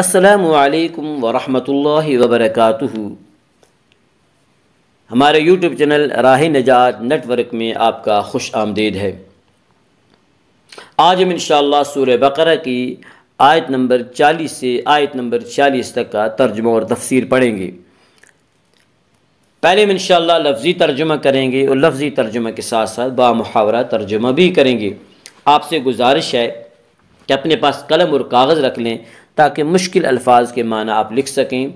असलकम वरहि वबरक हमारे YouTube channel राह नजात नेटवर्क में आपका खुश आमदीद है आज हम इन सूर बकर की आयत नंबर चालीस से आयत नंबर चालीस तक का तर्जमा और तफसीर पढ़ेंगे पहले हम इन लफ्ज़ी तर्जुमा करेंगे और लफ्ज़ी तर्जुमा के साथ साथ बा मुहावरा तर्जुमा भी करेंगे आपसे गुजारिश है कि अपने पास कलम और कागज़ रख लें ताकि मुश्किल अल्फाज के माना आप लिख सकें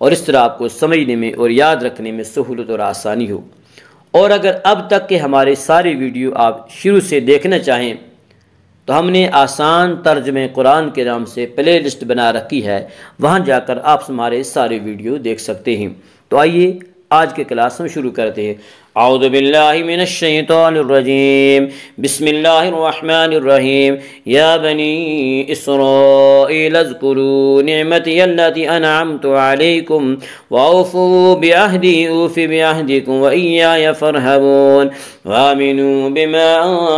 और इस तरह आपको समझने में और याद रखने में सहूलत और आसानी हो और अगर अब तक के हमारे सारे वीडियो आप शुरू से देखना चाहें तो हमने आसान तर्ज में कुरान के नाम से प्ले लिस्ट बना रखी है वहाँ जाकर आप हमारे सारे वीडियो देख सकते हैं तो आइए आज के क्लास हम शुरू करते हैं أعوذ بالله من الشيطان الرجيم بسم الله الرحمن الرحيم يا بني إسرائيل اذكروا نعمتي التي أنعمت عليكم وأوفوا بعهدي أوف بعهدكم وإياي فارهبون وآمنوا بما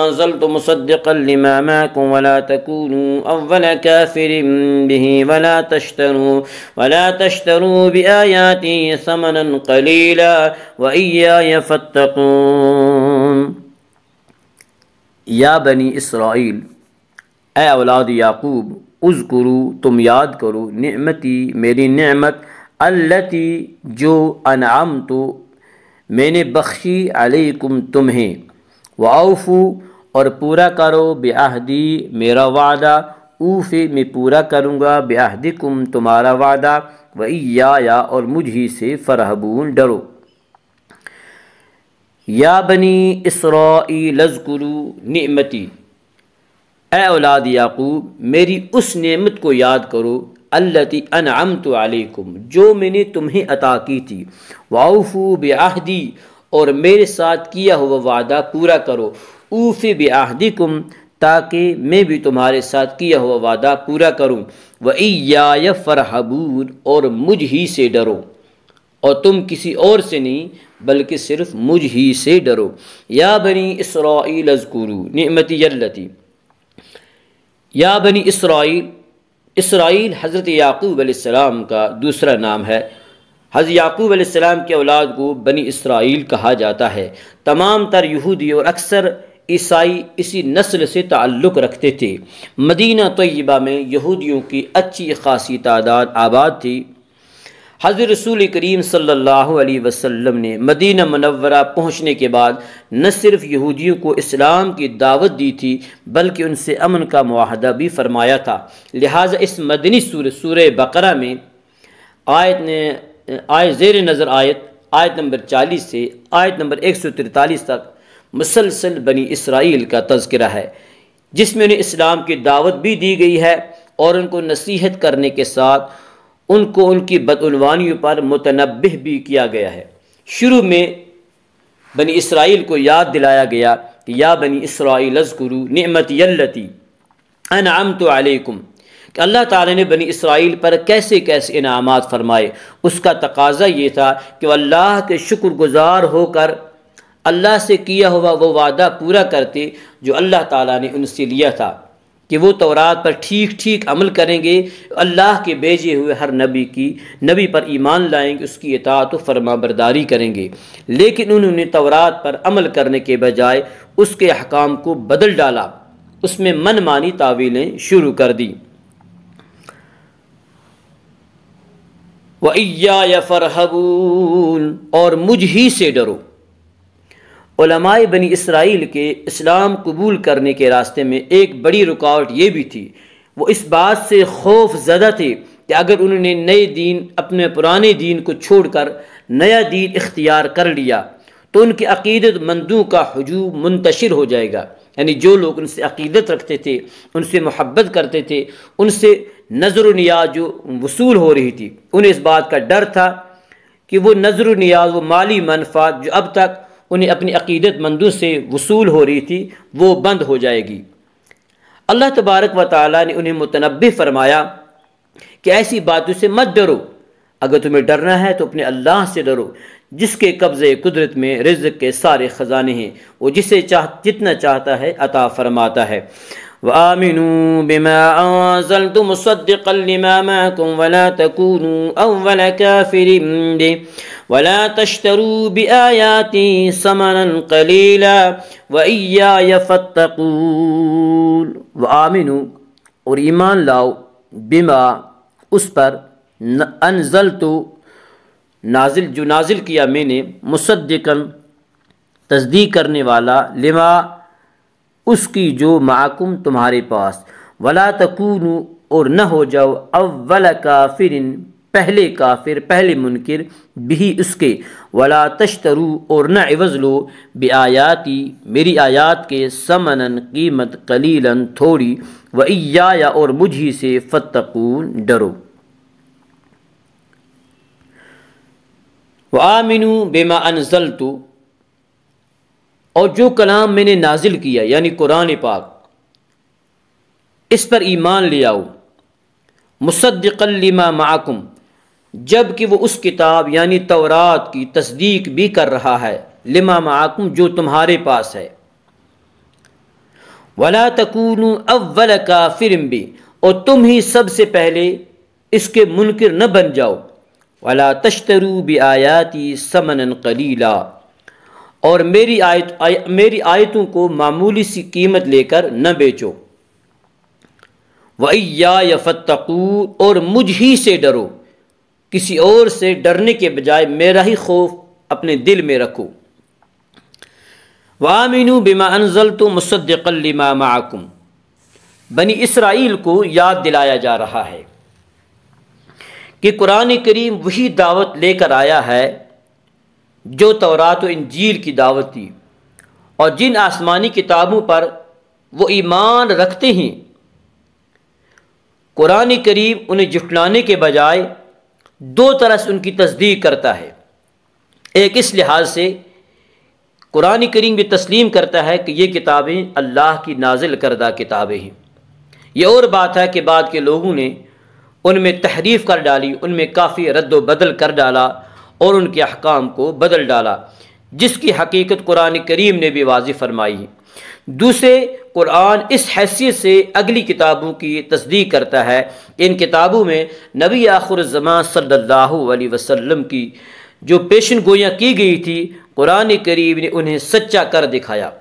أنزلت مصدقا لما معكم ولا تكونوا أول كافر به ولا تشتروا ولا تشتروا بآياتي ثمنا قليلا وإياي فاتقون तत्तकून या बनी इसराइल ए औलाद याकूब उज़ करो तुम याद करो नमती मेरी नमत अल्लती जो अनाम तो मैंने बख्शी अलैकुम तुम्हें वाउफू और पूरा करो बेहदी मेरा वादा ऊफ़े मैं पूरा करूँगा बेहदिकुम तुम्हारा वादा व या और मुझी से फरहबून डरो या बनी इसरा लजकुरु नमती ए औलाद याकूब मेरी उस नेमत को याद करो अल्लती अनआम तो आलकुम जो मैंने तुम्हें अता की थी वाउफू बेहदी और मेरे साथ किया हुआ वादा पूरा करो ऊफ बेहदी कुम ताकि मैं भी तुम्हारे साथ किया हुआ वादा पूरा करूँ व या फरहबूर और मुझ ही से डरो और तुम किसी और से नहीं बल्कि सिर्फ मुझ ही से डरो या बनी इसराइल अजकुरु नमती यल्लती या बनी इसराइल इसराइल हज़रत याकूब सलाम का दूसरा नाम है हज़र याकूब सलाम के औलाद को बनी इसराइल कहा जाता है तमाम तर यहूदी और अक्सर ईसाई इसी नस्ल से ताल्लुक़ रखते थे मदीना तयबा में यहूदियों की अच्छी खासी तादाद आबाद थी हज़र रसूल करीम सल्ला वसम ने मदीना मनवरा पहुँचने के बाद न सिर्फ यहूदियों को इस्लाम की दावत दी थी बल्कि उनसे अमन का माहदा भी फरमाया था लिहाजा इस मदनी सूर सूर बकरा में आयत ने आय जेर नज़र आयत आयत नंबर चालीस से आयत नंबर एक सौ तिरतालीस तक मुसलसल बनी इसराइल का तस्करा है जिसमें उन्हें इस्लाम की दावत भी दी गई है और उनको नसीहत करने के साथ उनको उनकी बदनवानियों पर मुतनब भी किया गया है शुरू में बनी इसराइल को याद दिलाया गया कि या बनी इसराइल गुरु नमत यती अनाम तो आलकुम अल्लाह ताला ने बनी इसराइल पर कैसे कैसे इनाम फरमाए उसका तकाजा ये था कि वह अल्लाह के शुक्रगुजार होकर अल्लाह से किया हुआ वो वादा पूरा करते जो अल्लाह ताला ने उनसे लिया था कि वो तौरात पर ठीक ठीक अमल करेंगे अल्लाह के भेजे हुए हर नबी की नबी पर ईमान लाएंगे उसकी इतात फरमा बरदारी करेंगे लेकिन उन्होंने तौरात पर अमल करने के बजाय उसके अहकाम को बदल डाला उसमें मनमानी तावीलें शुरू कर दी वैया या फरहबून और मुझ ही से डरो उलमाए बनी इसराइल के इस्लाम कबूल करने के रास्ते में एक बड़ी रुकावट ये भी थी वो इस बात से खौफ ज़दा थे कि अगर उन्होंने नए दीन अपने पुराने दीन को छोड़कर नया दीन इख्तियार कर लिया तो उनके अकीदतमंदों का हजू मुंतशिर हो जाएगा यानी जो लोग उनसे अकीदत रखते थे उनसे मोहब्बत करते थे उनसे नजर नियाज जो वसूल हो रही थी उन्हें इस बात का डर था कि वो नजर नियाज वो माली मनफात जो अब तक उन्हें अपनी अकीदत मंदू से वसूल हो रही थी वो बंद हो जाएगी अल्लाह तबारक व ताली ने उन्हें मुतनबी फरमाया कि ऐसी बातों से मत डरो अगर तुम्हें डरना है तो अपने अल्लाह से डरो जिसके कब्ज़े कुदरत में रिज के सारे ख़जाने हैं वो जिसे चाह जितना चाहता है अता फरमाता है وآمنوا بما أنزلت مصدقا لما معكم ولا تكونوا أول كافر به ولا تشتروا بآياتي ثمنا قليلا وإياي فاتقون وآمنوا اور ایمان لاؤ بما اس پر انزل تو نازل جو نازل کیا میں نے مصدقا تصدیق کرنے والا لما उसकी जो माकुम तुम्हारे पास वला तकून और न हो जाओ अव्वल काफिर पहले काफिर पहले मुनकर भी उसके वला तश्तरू और न एवज़ लो बे आयाती मेरी आयात के समनन कीमत कलीलन थोड़ी व या और मुझी से फ़तकून डरो व आमिनू बेमा अनजल तो और जो कलाम मैंने नाजिल किया यानी कुरान पाक इस पर ईमान ले आओ मुसद्दिकलिमा माकुम जबकि वो उस किताब यानी तौरात की तस्दीक भी कर रहा है लिमा माकुम जो तुम्हारे पास है वला तकून अव्वल का काफिर भी और तुम ही सबसे पहले इसके मुनकर न बन जाओ वला तश्तरू भी आयाती समन कलीला और मेरी आयत आय, मेरी आयतों को मामूली सी कीमत लेकर न बेचो वैया या फ़तकू और मुझ ही से डरो किसी और से डरने के बजाय मेरा ही खौफ अपने दिल में रखो वामिनु बिमा अनजल तो मुसद्दकलिमा माकुम बनी इसराइल को याद दिलाया जा रहा है कि कुरान करीम वही दावत लेकर आया है जो तौरात व इंजील की दावत दी और जिन आसमानी किताबों पर वो ईमान रखते हैं कुरान करीब उन्हें जुटलाने के बजाय दो तरह से उनकी तस्दीक करता है एक इस लिहाज से कुरान करीम भी तस्लीम करता है कि ये किताबें अल्लाह की नाजिल करदा किताबें हैं यह और बात है कि बाद के लोगों ने उनमें तहरीफ कर डाली उनमें काफ़ी रद्द बदल कर डाला और उनके अहकाम को बदल डाला जिसकी हकीकत कुरान करीम ने भी वाज फरमाई है दूसरे कुरान इस हैसियत से अगली किताबों की तस्दीक करता है इन किताबों में नबी आखुरजमा सल्लल्लाहु वसलम की जो पेशन गोयाँ की गई थी कुरान करीब ने उन्हें सच्चा कर दिखाया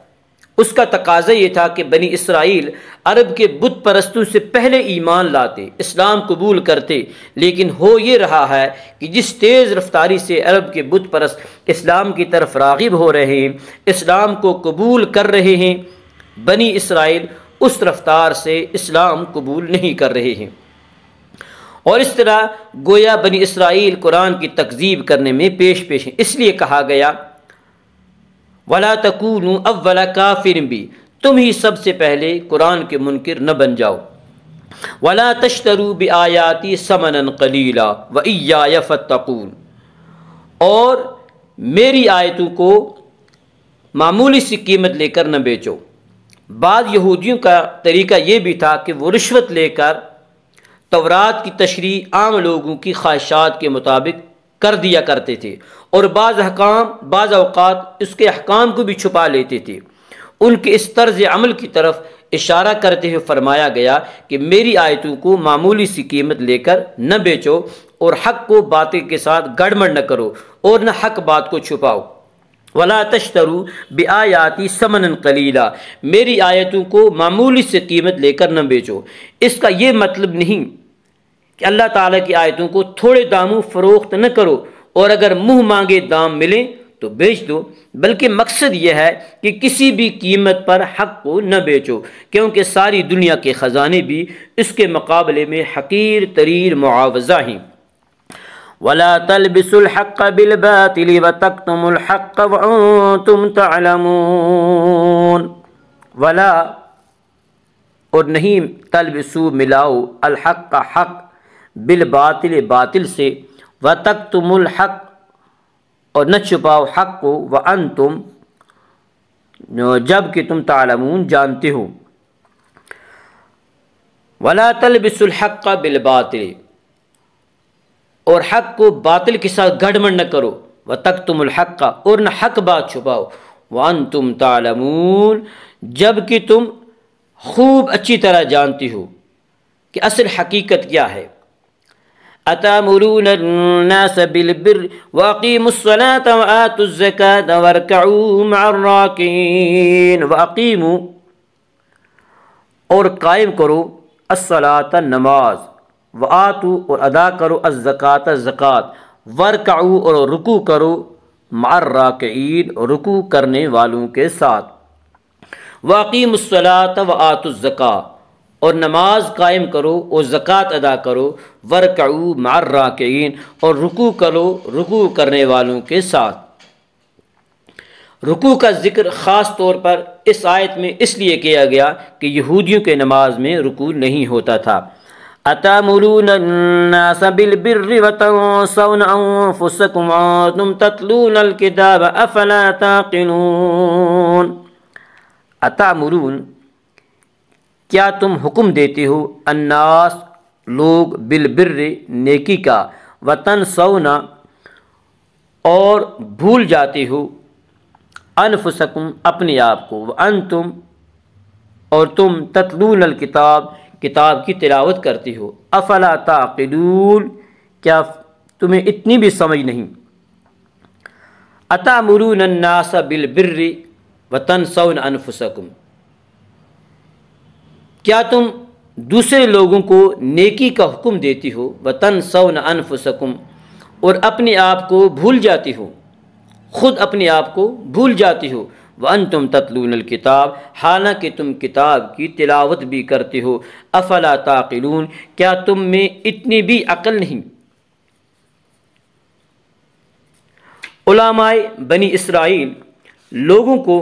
उसका तकाजा ये था कि बनी इसराइल अरब के बुत परस्तों से पहले ईमान लाते इस्लाम कबूल करते लेकिन हो ये रहा है कि जिस तेज़ रफ्तारी से अरब के बुत परस्त इस्लाम की तरफ रागिब हो रहे हैं इस्लाम को कबूल कर रहे हैं बनी इसराइल उस रफ्तार से इस्लाम कबूल नहीं कर रहे हैं और इस तरह गोया बनी इसराइल कुरान की तकजीब करने में पेश पेश है इसलिए कहा गया वला तकून अव्वला काफिर भी तुम ही सबसे पहले कुरान के मुनकर न बन जाओ वला तशतरू ब आयाती समन कलीला व या फ़तकून और मेरी आयतों को मामूली सी कीमत लेकर न बेचो बाद यहूदियों का तरीका ये भी था कि वो रिश्वत लेकर तवरात की तशरी आम लोगों की ख्वाहिशात के मुताबिक कर दिया करते थे और बाज़ अहकाम बाज़ अवकात इसके अहकाम को भी छुपा लेते थे उनके इस तर्ज अमल की तरफ इशारा करते हुए फरमाया गया कि मेरी आयतों को मामूली सी कीमत लेकर न बेचो और हक को बातें के साथ गड़बड़ न करो और न हक बात को छुपाओ वला बे आयाती समन कलीला मेरी आयतों को मामूली से कीमत लेकर न बेचो इसका ये मतलब नहीं कि अल्लाह ताला की आयतों को थोड़े दामों फ़रोख्त न करो और अगर मुंह मांगे दाम मिलें तो बेच दो बल्कि मकसद यह है कि किसी भी कीमत पर हक को न बेचो क्योंकि सारी दुनिया के ख़जाने भी इसके मुकाबले में हकीर तरीर मुआवजा हैं वला तलबिसुल हक बिलबातिल व तकतुमुल हक तुम तलमून वला और नहीं तलबिसु मिलाओ अलहक का हक बिल बातिल बातिल से व तक तुमुल हक और न छुपाओ हक को व अन तुम जब कि तुम तालमून जानते हो वला तलबिसुलहक का बिल बातिल और हक को बातिल के साथ गढ़मंड न करो व तक तुम हक का और न हक बात छुपाओ वन तुम तालमून जबकि तुम खूब अच्छी तरह जानती हो कि असल हकीकत क्या है अतमुरून बिलबिर वकीमसलात वातुज़क़ात वरकाउमराकिन वकीम और कायम करो असलात नमाज व आतु और अदा करो अज़क़ात ज़क़़त वरकाऊ और रुकू करो मार्राकिन रुकू करने वालों के साथ वाकीमसलात व आतुज़क़ा और नमाज कायम करो और ज़क़़त अदा करो वरकऊ मार्राकीन और रुकू करो रुकू करने वालों के साथ रुकू का ज़िक्र ख़ास तौर पर इस आयत में इसलिए किया गया कि यहूदियों के नमाज में रुकू नहीं होता था अतमरून तुम क्या तुम हुक्म देते हो अन्नास लोग बिलबिर्र नेकी का वतन सौना और भूल जाते हो अनफसकुम अपने आप को अन तुम और तुम तत्लून किताब किताब की तिलावत करती हो अफला ताकिलून क्या तुम्हें इतनी भी समझ नहीं अता मरून बिल बिलबिर्र वतन सौन अनफसकुम क्या तुम दूसरे लोगों को नेकी का हुक्म देती हो व तन सौन अनफुसकुम और अपने आप को भूल जाती हो खुद अपने आप को भूल जाती हो वन तुम तत्लून किताब हालांकि तुम किताब की तिलावत भी करते हो अफला ताकिलून क्या तुम में इतनी भी अकल नहीं उलामाए बनी इसराइल लोगों को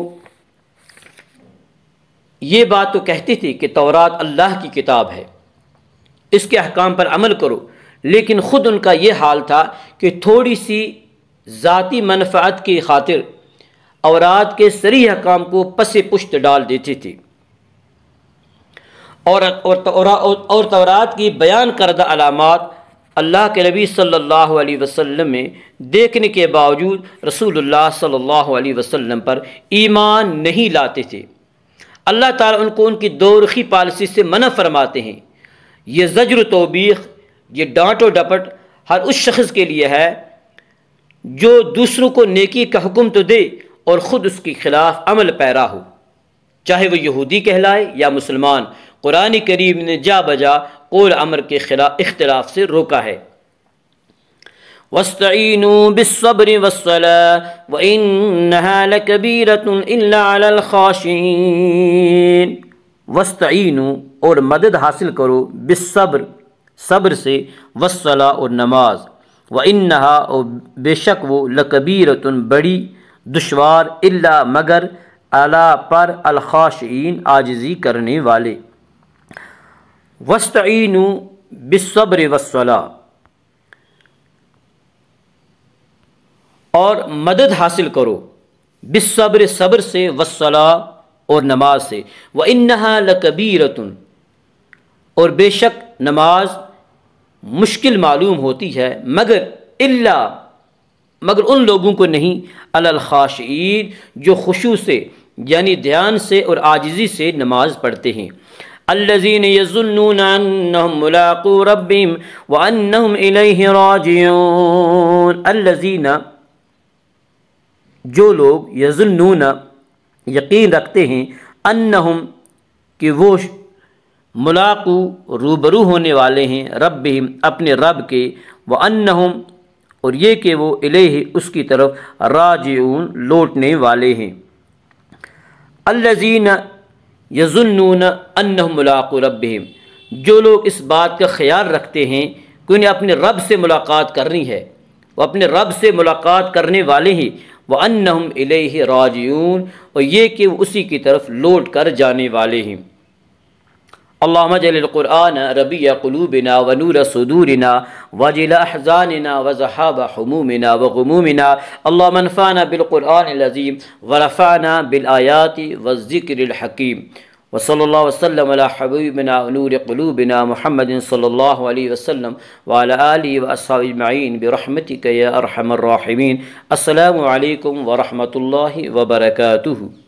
ये बात तो कहती थी कि तौरात अल्लाह की किताब है इसके अहकाम पर अमल करो लेकिन ख़ुद उनका ये हाल था कि थोड़ी सी ज़ाती मनफात की खातिर औरात के सरी अहकाम को पसे पुश्त डाल देती थी और और, तौरा, तो, और तौरात की बयान करदा अलामत अल्लाह के नबी सल्लल्लाहु अलैहि वसल्लम में देखने के बावजूद रसूलुल्लाह सल्लल्लाहु अलैहि वसल्लम पर ईमान नहीं लाते थे अल्लाह ताला उनको उनकी दोरखी पॉलिसी से मना फरमाते हैं ये जजर तोबीख ये डांट और डपट हर उस शख्स के लिए है जो दूसरों को नेकी का हुक्म तो दे और ख़ुद उसके खिलाफ अमल पैरा हो चाहे वह यहूदी कहलाए या मुसलमान कुरानी करीम ने जा बजा कोल अमर के खिलाफ इख्तलाफ से रोका है वस्तून बिसब्र वसल व इन्हा लकबीरतन इलाशीन वस्तून और मदद हासिल करो बिसब्र सब्र से वसला और नमाज व इन्हा और बेशक वो लकबीरतन बड़ी दुशवार इल्ला मगर अला पर अलखाशीन आजजी करने वाले वस्तून बिसब्र वसला और मदद हासिल करो बिसब्र सब्र से वसला और नमाज से व इन्हा लकबीरतन और बेशक नमाज मुश्किल मालूम होती है मगर इल्ला मगर उन लोगों को नहीं अलखाशीन जो खुशू से यानी ध्यान से और आजिज़ी से नमाज पढ़ते हैं अल्लजीन यजुल्नमलाक़ू रबीम व अनहम राजन अल्लजीना जो लोग यजुलनून यकीन रखते हैं हम कि वो मुलाकू रूबरू होने वाले हैं रब अपने रब के व हम और ये कि वो ही उसकी तरफ राजून लौटने वाले हैं अल्लजीन यजुलनून मुलाक़ु रब जो लोग इस बात का ख्याल रखते हैं कि उन्हें अपने रब से मुलाकात करनी है वो अपने रब से मुलाकात करने वाले ही व अनहम इलेह राजून और ये कि उसी की तरफ लौट कर जाने वाले हैं अल्लाम रबी क़लूबिना वनूर सदूरना वजिलाजाना वजहाब हमूमिना वमूमिना अल्लाफ़ाना लजीम वरफ़ाना बिलआयाति वज़िक्रहकीम وصلى الله وسلم على حبيبنا ونور قلوبنا محمد صلى الله عليه وسلم وعلى آله وأصحابه أجمعين برحمتك يا أرحم الراحمين السلام عليكم ورحمة الله وبركاته